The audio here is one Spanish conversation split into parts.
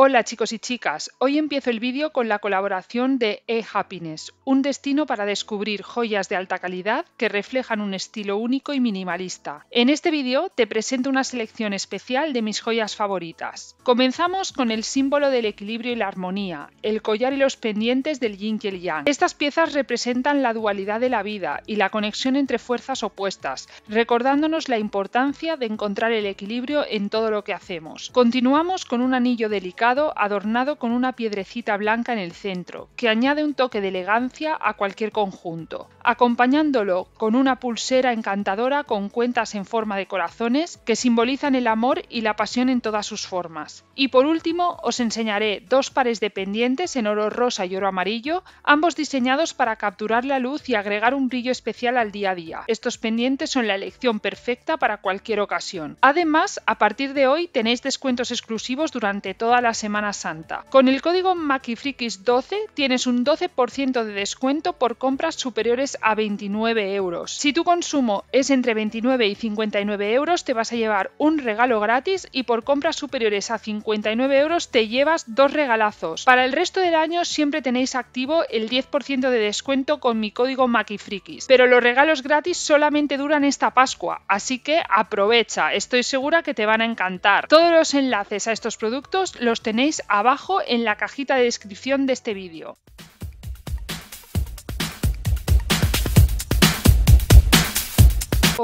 Hola chicos y chicas, hoy empiezo el vídeo con la colaboración de eHappiness, un destino para descubrir joyas de alta calidad que reflejan un estilo único y minimalista. En este vídeo te presento una selección especial de mis joyas favoritas. Comenzamos con el símbolo del equilibrio y la armonía, el collar y los pendientes del yin y el yang. Estas piezas representan la dualidad de la vida y la conexión entre fuerzas opuestas, recordándonos la importancia de encontrar el equilibrio en todo lo que hacemos. Continuamos con un anillo delicado adornado con una piedrecita blanca en el centro, que añade un toque de elegancia a cualquier conjunto acompañándolo con una pulsera encantadora con cuentas en forma de corazones que simbolizan el amor y la pasión en todas sus formas. Y por último, os enseñaré dos pares de pendientes en oro rosa y oro amarillo, ambos diseñados para capturar la luz y agregar un brillo especial al día a día. Estos pendientes son la elección perfecta para cualquier ocasión. Además, a partir de hoy tenéis descuentos exclusivos durante toda la Semana Santa. Con el código MAKIFRIKIS12 tienes un 12% de descuento por compras superiores a 29 euros. Si tu consumo es entre 29 y 59 euros, te vas a llevar un regalo gratis y por compras superiores a 59 euros te llevas dos regalazos. Para el resto del año siempre tenéis activo el 10% de descuento con mi código MAKIFRIKIS, pero los regalos gratis solamente duran esta Pascua, así que aprovecha, estoy segura que te van a encantar. Todos los enlaces a estos productos los tenéis abajo en la cajita de descripción de este vídeo.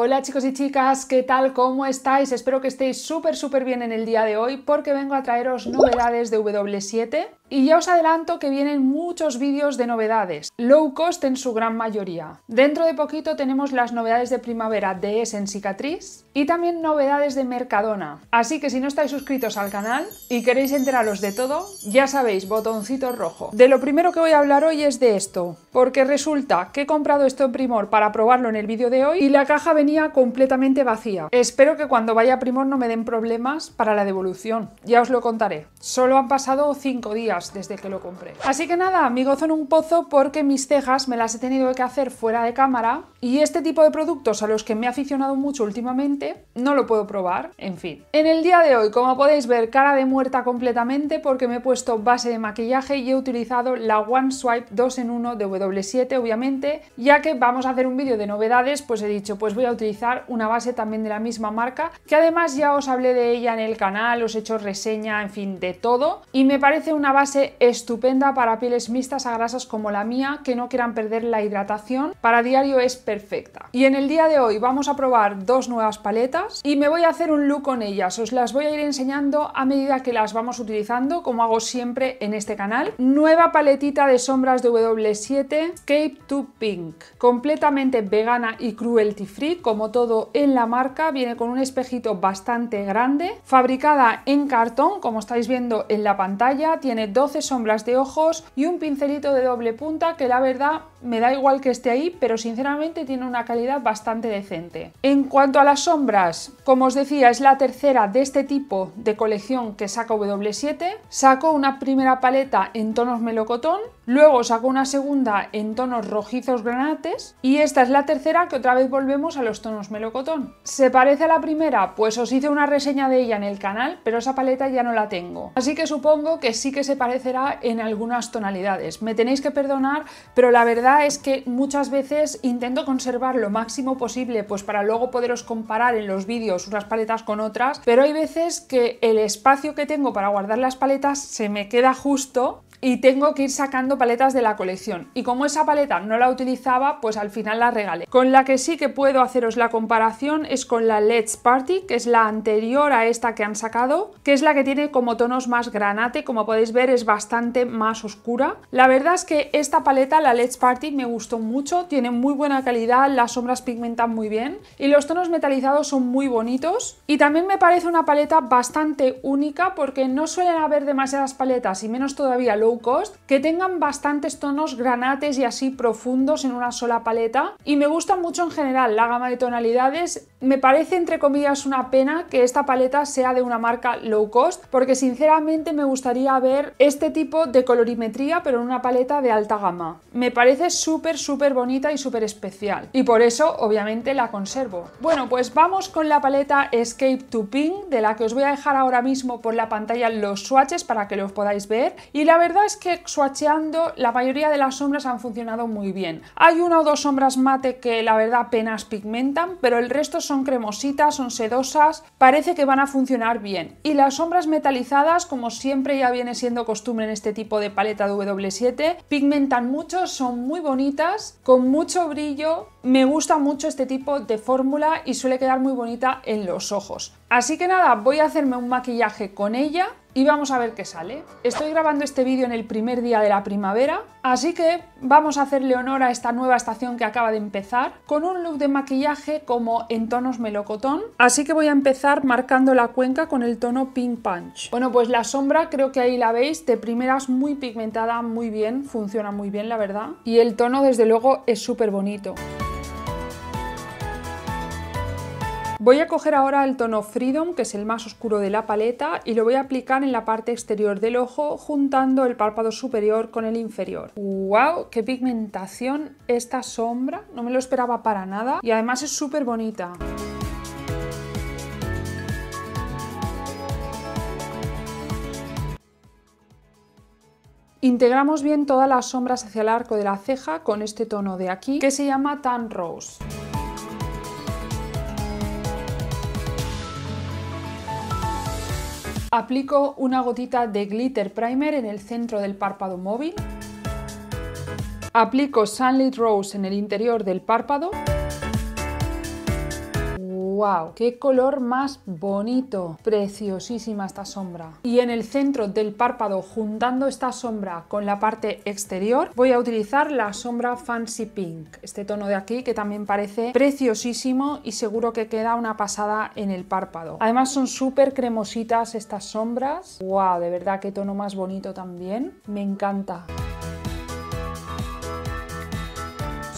Hola chicos y chicas, ¿qué tal? ¿Cómo estáis? Espero que estéis súper súper bien en el día de hoy porque vengo a traeros novedades de W7 y ya os adelanto que vienen muchos vídeos de novedades, low cost en su gran mayoría. Dentro de poquito tenemos las novedades de primavera de Es en Cicatriz y también novedades de Mercadona. Así que si no estáis suscritos al canal y queréis enteraros de todo, ya sabéis, botoncito rojo. De lo primero que voy a hablar hoy es de esto, porque resulta que he comprado esto en Primor para probarlo en el vídeo de hoy y la caja venía completamente vacía. Espero que cuando vaya a Primor no me den problemas para la devolución, ya os lo contaré. Solo han pasado 5 días desde que lo compré. Así que nada, mi gozo en un pozo porque mis cejas me las he tenido que hacer fuera de cámara y este tipo de productos a los que me he aficionado mucho últimamente no lo puedo probar, en fin. En el día de hoy, como podéis ver, cara de muerta completamente porque me he puesto base de maquillaje y he utilizado la One Swipe 2 en 1 de W7, obviamente, ya que vamos a hacer un vídeo de novedades, pues he dicho, pues voy a utilizar una base también de la misma marca, que además ya os hablé de ella en el canal, os he hecho reseña, en fin, de todo, y me parece una base estupenda para pieles mixtas a grasas como la mía que no quieran perder la hidratación. Para diario es perfecta. Y en el día de hoy vamos a probar dos nuevas paletas y me voy a hacer un look con ellas. Os las voy a ir enseñando a medida que las vamos utilizando, como hago siempre en este canal. Nueva paletita de sombras de W7 Cape to Pink. Completamente vegana y cruelty free, como todo en la marca. Viene con un espejito bastante grande. Fabricada en cartón, como estáis viendo en la pantalla. Tiene 12 sombras de ojos y un pincelito de doble punta que la verdad me da igual que esté ahí, pero sinceramente tiene una calidad bastante decente. En cuanto a las sombras, como os decía, es la tercera de este tipo de colección que saca W7. saco una primera paleta en tonos melocotón, luego saco una segunda en tonos rojizos granates y esta es la tercera que otra vez volvemos a los tonos melocotón. ¿Se parece a la primera? Pues os hice una reseña de ella en el canal, pero esa paleta ya no la tengo. Así que supongo que sí que se parece aparecerá en algunas tonalidades. Me tenéis que perdonar, pero la verdad es que muchas veces intento conservar lo máximo posible, pues para luego poderos comparar en los vídeos unas paletas con otras, pero hay veces que el espacio que tengo para guardar las paletas se me queda justo y tengo que ir sacando paletas de la colección. Y como esa paleta no la utilizaba, pues al final la regalé. Con la que sí que puedo haceros la comparación es con la Let's Party, que es la anterior a esta que han sacado, que es la que tiene como tonos más granate, como podéis ver es bastante más oscura. La verdad es que esta paleta, la Let's Party, me gustó mucho, tiene muy buena calidad, las sombras pigmentan muy bien y los tonos metalizados son muy bonitos. Y también me parece una paleta bastante única porque no suelen haber demasiadas paletas y menos todavía lo low cost que tengan bastantes tonos granates y así profundos en una sola paleta. Y me gusta mucho en general la gama de tonalidades. Me parece, entre comillas, una pena que esta paleta sea de una marca low cost, porque sinceramente me gustaría ver este tipo de colorimetría, pero en una paleta de alta gama. Me parece súper, súper bonita y súper especial. Y por eso, obviamente, la conservo. Bueno, pues vamos con la paleta Escape to Pink, de la que os voy a dejar ahora mismo por la pantalla los swatches para que los podáis ver. Y la verdad es que swatcheando la mayoría de las sombras han funcionado muy bien. Hay una o dos sombras mate que la verdad apenas pigmentan, pero el resto son cremositas, son sedosas, parece que van a funcionar bien. Y las sombras metalizadas, como siempre ya viene siendo costumbre en este tipo de paleta W7, pigmentan mucho, son muy bonitas, con mucho brillo, me gusta mucho este tipo de fórmula y suele quedar muy bonita en los ojos. Así que nada, voy a hacerme un maquillaje con ella y vamos a ver qué sale. Estoy grabando este vídeo en el primer día de la primavera, así que vamos a hacerle honor a esta nueva estación que acaba de empezar con un look de maquillaje como en tonos melocotón, así que voy a empezar marcando la cuenca con el tono Pink Punch. Bueno, pues la sombra creo que ahí la veis, de primeras muy pigmentada, muy bien, funciona muy bien la verdad, y el tono desde luego es súper bonito. Voy a coger ahora el tono Freedom, que es el más oscuro de la paleta, y lo voy a aplicar en la parte exterior del ojo, juntando el párpado superior con el inferior. ¡Wow! ¡Qué pigmentación esta sombra! No me lo esperaba para nada y además es súper bonita. Integramos bien todas las sombras hacia el arco de la ceja con este tono de aquí, que se llama Tan Rose. Aplico una gotita de glitter primer en el centro del párpado móvil. Aplico Sunlit Rose en el interior del párpado. ¡Wow! ¡Qué color más bonito! Preciosísima esta sombra. Y en el centro del párpado, juntando esta sombra con la parte exterior, voy a utilizar la sombra Fancy Pink. Este tono de aquí que también parece preciosísimo y seguro que queda una pasada en el párpado. Además son súper cremositas estas sombras. ¡Wow! De verdad, qué tono más bonito también. Me encanta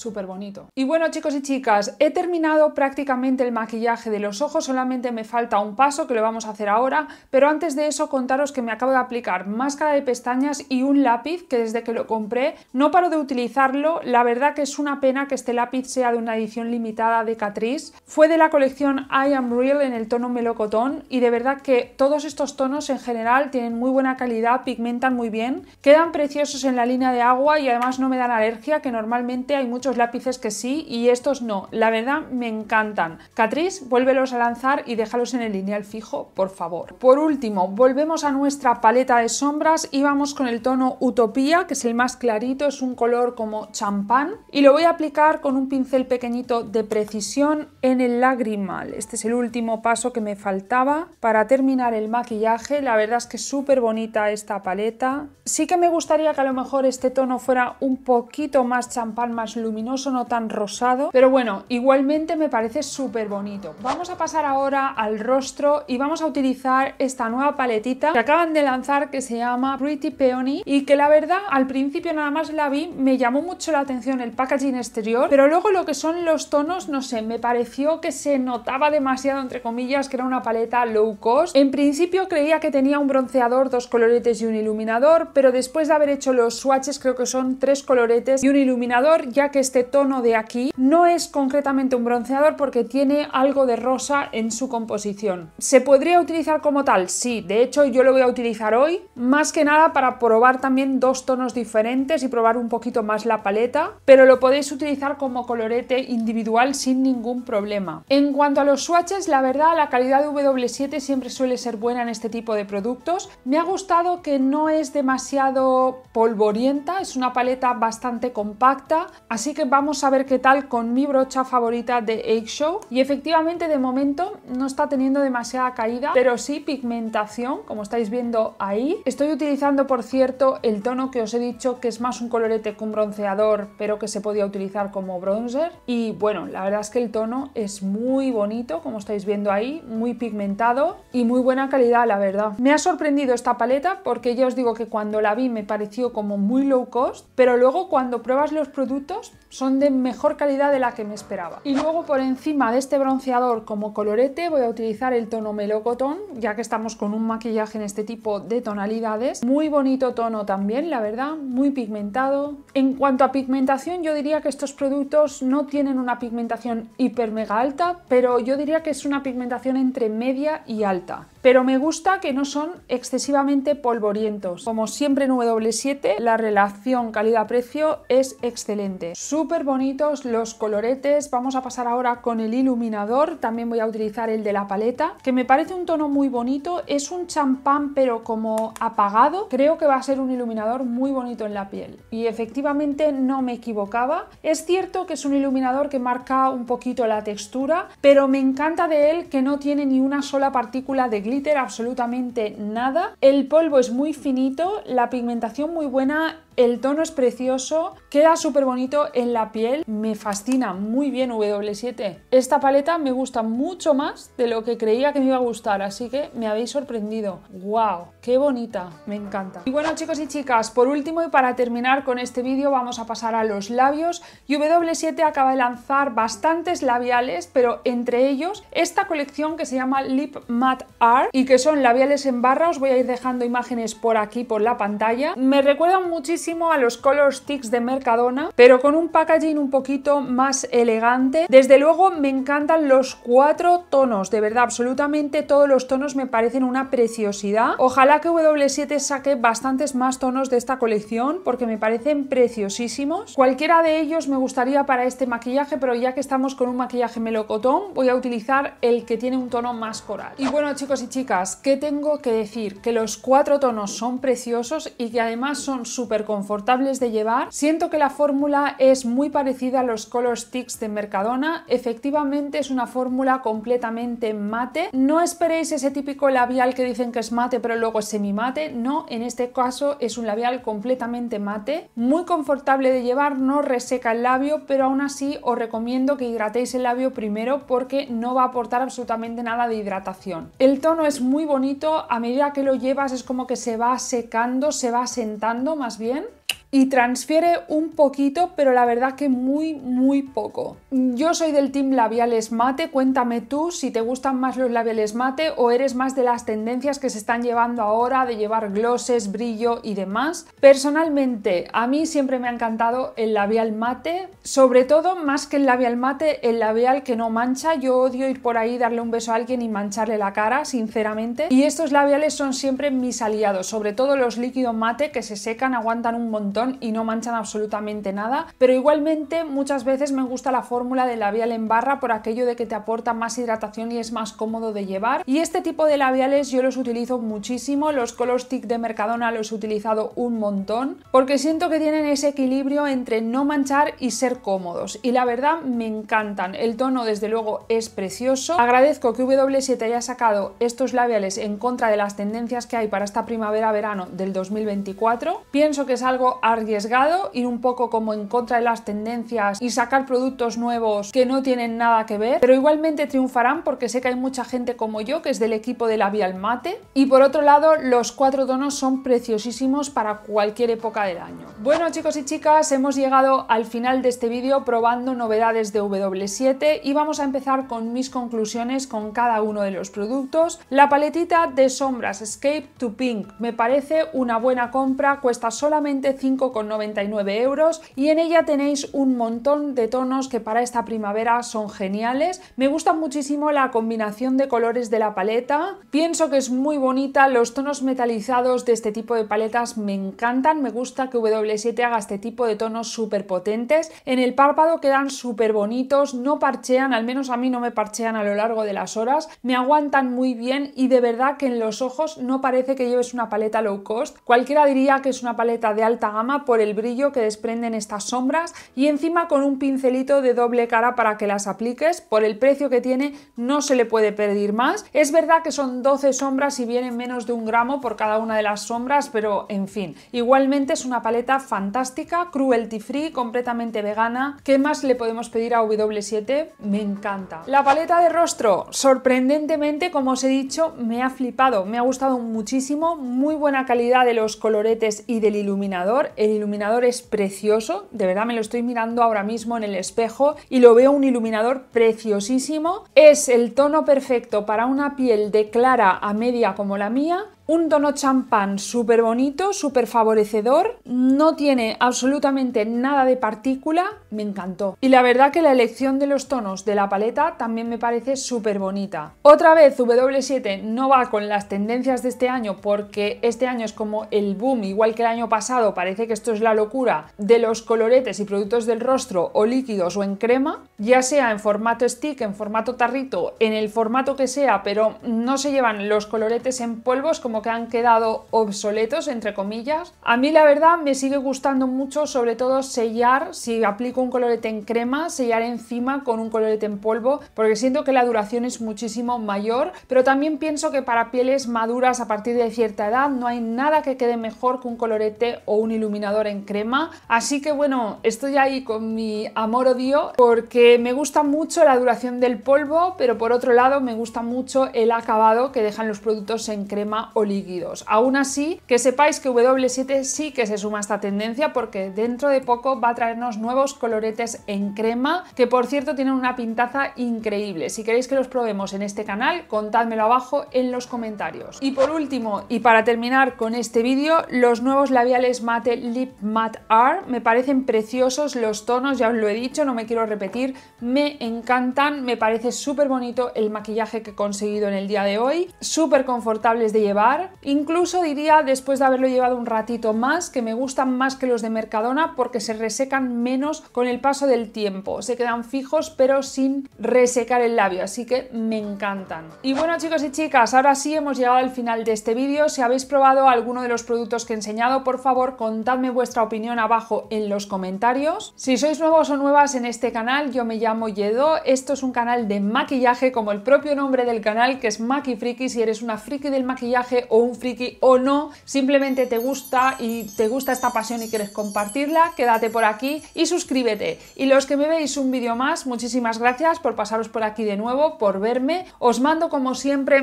súper bonito. Y bueno chicos y chicas, he terminado prácticamente el maquillaje de los ojos, solamente me falta un paso que lo vamos a hacer ahora, pero antes de eso contaros que me acabo de aplicar máscara de pestañas y un lápiz que desde que lo compré no paro de utilizarlo, la verdad que es una pena que este lápiz sea de una edición limitada de Catrice, fue de la colección I Am Real en el tono melocotón y de verdad que todos estos tonos en general tienen muy buena calidad, pigmentan muy bien, quedan preciosos en la línea de agua y además no me dan alergia que normalmente hay muchos lápices que sí y estos no. La verdad me encantan. Catrice, vuélvelos a lanzar y déjalos en el lineal fijo, por favor. Por último, volvemos a nuestra paleta de sombras y vamos con el tono Utopía, que es el más clarito, es un color como champán y lo voy a aplicar con un pincel pequeñito de precisión en el lagrimal. Este es el último paso que me faltaba para terminar el maquillaje. La verdad es que es súper bonita esta paleta. Sí que me gustaría que a lo mejor este tono fuera un poquito más champán, más luminoso no no tan rosado. Pero bueno, igualmente me parece súper bonito. Vamos a pasar ahora al rostro y vamos a utilizar esta nueva paletita que acaban de lanzar que se llama Pretty Peony y que la verdad al principio nada más la vi me llamó mucho la atención el packaging exterior, pero luego lo que son los tonos, no sé, me pareció que se notaba demasiado entre comillas que era una paleta low cost. En principio creía que tenía un bronceador, dos coloretes y un iluminador, pero después de haber hecho los swatches creo que son tres coloretes y un iluminador, ya que este tono de aquí, no es concretamente un bronceador porque tiene algo de rosa en su composición. ¿Se podría utilizar como tal? Sí, de hecho yo lo voy a utilizar hoy, más que nada para probar también dos tonos diferentes y probar un poquito más la paleta, pero lo podéis utilizar como colorete individual sin ningún problema. En cuanto a los swatches, la verdad la calidad de W7 siempre suele ser buena en este tipo de productos. Me ha gustado que no es demasiado polvorienta, es una paleta bastante compacta, así que vamos a ver qué tal con mi brocha favorita de Egg Show. Y efectivamente de momento no está teniendo demasiada caída, pero sí pigmentación, como estáis viendo ahí. Estoy utilizando, por cierto, el tono que os he dicho, que es más un colorete con bronceador, pero que se podía utilizar como bronzer. Y bueno, la verdad es que el tono es muy bonito, como estáis viendo ahí, muy pigmentado y muy buena calidad, la verdad. Me ha sorprendido esta paleta porque ya os digo que cuando la vi me pareció como muy low cost, pero luego cuando pruebas los productos son de mejor calidad de la que me esperaba. Y luego por encima de este bronceador como colorete voy a utilizar el tono melocotón, ya que estamos con un maquillaje en este tipo de tonalidades. Muy bonito tono también, la verdad, muy pigmentado. En cuanto a pigmentación, yo diría que estos productos no tienen una pigmentación hiper mega alta, pero yo diría que es una pigmentación entre media y alta pero me gusta que no son excesivamente polvorientos. Como siempre en W7, la relación calidad-precio es excelente. Súper bonitos los coloretes. Vamos a pasar ahora con el iluminador. También voy a utilizar el de la paleta, que me parece un tono muy bonito. Es un champán, pero como apagado. Creo que va a ser un iluminador muy bonito en la piel. Y efectivamente no me equivocaba. Es cierto que es un iluminador que marca un poquito la textura, pero me encanta de él que no tiene ni una sola partícula de glitter absolutamente nada. El polvo es muy finito, la pigmentación muy buena el tono es precioso, queda súper bonito en la piel, me fascina muy bien W7. Esta paleta me gusta mucho más de lo que creía que me iba a gustar, así que me habéis sorprendido. ¡Wow! ¡Qué bonita! Me encanta. Y bueno chicos y chicas, por último y para terminar con este vídeo vamos a pasar a los labios. y W7 acaba de lanzar bastantes labiales, pero entre ellos esta colección que se llama Lip Matte Art y que son labiales en barra, os voy a ir dejando imágenes por aquí por la pantalla. Me recuerdan muchísimo a los color sticks de Mercadona, pero con un packaging un poquito más elegante. Desde luego me encantan los cuatro tonos, de verdad, absolutamente todos los tonos me parecen una preciosidad. Ojalá que W7 saque bastantes más tonos de esta colección porque me parecen preciosísimos. Cualquiera de ellos me gustaría para este maquillaje, pero ya que estamos con un maquillaje melocotón, voy a utilizar el que tiene un tono más coral. Y bueno, chicos y chicas, ¿qué tengo que decir? Que los cuatro tonos son preciosos y que además son súper confortables de llevar. Siento que la fórmula es muy parecida a los Color Sticks de Mercadona. Efectivamente es una fórmula completamente mate. No esperéis ese típico labial que dicen que es mate pero luego es semi mate. No, en este caso es un labial completamente mate. Muy confortable de llevar, no reseca el labio, pero aún así os recomiendo que hidratéis el labio primero porque no va a aportar absolutamente nada de hidratación. El tono es muy bonito, a medida que lo llevas es como que se va secando, se va sentando más bien time. y transfiere un poquito, pero la verdad que muy, muy poco. Yo soy del team labiales mate, cuéntame tú si te gustan más los labiales mate o eres más de las tendencias que se están llevando ahora de llevar glosses, brillo y demás. Personalmente, a mí siempre me ha encantado el labial mate, sobre todo más que el labial mate, el labial que no mancha. Yo odio ir por ahí, darle un beso a alguien y mancharle la cara, sinceramente. Y estos labiales son siempre mis aliados, sobre todo los líquidos mate que se secan, aguantan un montón y no manchan absolutamente nada, pero igualmente muchas veces me gusta la fórmula de labial en barra por aquello de que te aporta más hidratación y es más cómodo de llevar. Y este tipo de labiales yo los utilizo muchísimo, los Color de Mercadona los he utilizado un montón, porque siento que tienen ese equilibrio entre no manchar y ser cómodos. Y la verdad me encantan, el tono desde luego es precioso. Agradezco que W7 haya sacado estos labiales en contra de las tendencias que hay para esta primavera-verano del 2024. Pienso que es algo arriesgado, ir un poco como en contra de las tendencias y sacar productos nuevos que no tienen nada que ver, pero igualmente triunfarán porque sé que hay mucha gente como yo que es del equipo de la labial mate. Y por otro lado, los cuatro tonos son preciosísimos para cualquier época del año. Bueno chicos y chicas, hemos llegado al final de este vídeo probando novedades de W7 y vamos a empezar con mis conclusiones con cada uno de los productos. La paletita de sombras Escape to Pink me parece una buena compra, cuesta solamente 5 con 99 euros y en ella tenéis un montón de tonos que para esta primavera son geniales. Me gusta muchísimo la combinación de colores de la paleta, pienso que es muy bonita, los tonos metalizados de este tipo de paletas me encantan, me gusta que W7 haga este tipo de tonos súper potentes, en el párpado quedan súper bonitos, no parchean, al menos a mí no me parchean a lo largo de las horas, me aguantan muy bien y de verdad que en los ojos no parece que lleves una paleta low cost, cualquiera diría que es una paleta de alta gama por el brillo que desprenden estas sombras y encima con un pincelito de doble cara para que las apliques. Por el precio que tiene no se le puede pedir más. Es verdad que son 12 sombras y vienen menos de un gramo por cada una de las sombras, pero en fin. Igualmente es una paleta fantástica, cruelty free, completamente vegana. ¿Qué más le podemos pedir a W7? Me encanta. La paleta de rostro, sorprendentemente, como os he dicho, me ha flipado. Me ha gustado muchísimo, muy buena calidad de los coloretes y del iluminador. El iluminador es precioso, de verdad me lo estoy mirando ahora mismo en el espejo y lo veo un iluminador preciosísimo. Es el tono perfecto para una piel de clara a media como la mía un tono champán súper bonito, súper favorecedor, no tiene absolutamente nada de partícula, me encantó. Y la verdad que la elección de los tonos de la paleta también me parece súper bonita. Otra vez W7 no va con las tendencias de este año porque este año es como el boom, igual que el año pasado, parece que esto es la locura de los coloretes y productos del rostro o líquidos o en crema, ya sea en formato stick, en formato tarrito, en el formato que sea, pero no se llevan los coloretes en polvos como que han quedado obsoletos, entre comillas. A mí la verdad me sigue gustando mucho, sobre todo sellar, si aplico un colorete en crema, sellar encima con un colorete en polvo, porque siento que la duración es muchísimo mayor, pero también pienso que para pieles maduras a partir de cierta edad no hay nada que quede mejor que un colorete o un iluminador en crema. Así que bueno, estoy ahí con mi amor-odio porque me gusta mucho la duración del polvo, pero por otro lado me gusta mucho el acabado que dejan los productos en crema o líquidos. Aún así, que sepáis que W7 sí que se suma a esta tendencia porque dentro de poco va a traernos nuevos coloretes en crema que por cierto tienen una pintaza increíble. Si queréis que los probemos en este canal, contádmelo abajo en los comentarios. Y por último, y para terminar con este vídeo, los nuevos labiales mate Lip Matte R me parecen preciosos los tonos, ya os lo he dicho, no me quiero repetir, me encantan, me parece súper bonito el maquillaje que he conseguido en el día de hoy, súper confortables de llevar, Incluso diría, después de haberlo llevado un ratito más, que me gustan más que los de Mercadona porque se resecan menos con el paso del tiempo. Se quedan fijos pero sin resecar el labio, así que me encantan. Y bueno chicos y chicas, ahora sí hemos llegado al final de este vídeo. Si habéis probado alguno de los productos que he enseñado, por favor contadme vuestra opinión abajo en los comentarios. Si sois nuevos o nuevas en este canal, yo me llamo Yedo. Esto es un canal de maquillaje como el propio nombre del canal que es Maki Friki. Si eres una friki del maquillaje o un friki o no, simplemente te gusta y te gusta esta pasión y quieres compartirla, quédate por aquí y suscríbete. Y los que me veis un vídeo más, muchísimas gracias por pasaros por aquí de nuevo, por verme. Os mando como siempre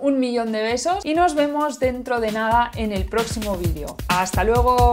un millón de besos y nos vemos dentro de nada en el próximo vídeo. ¡Hasta luego!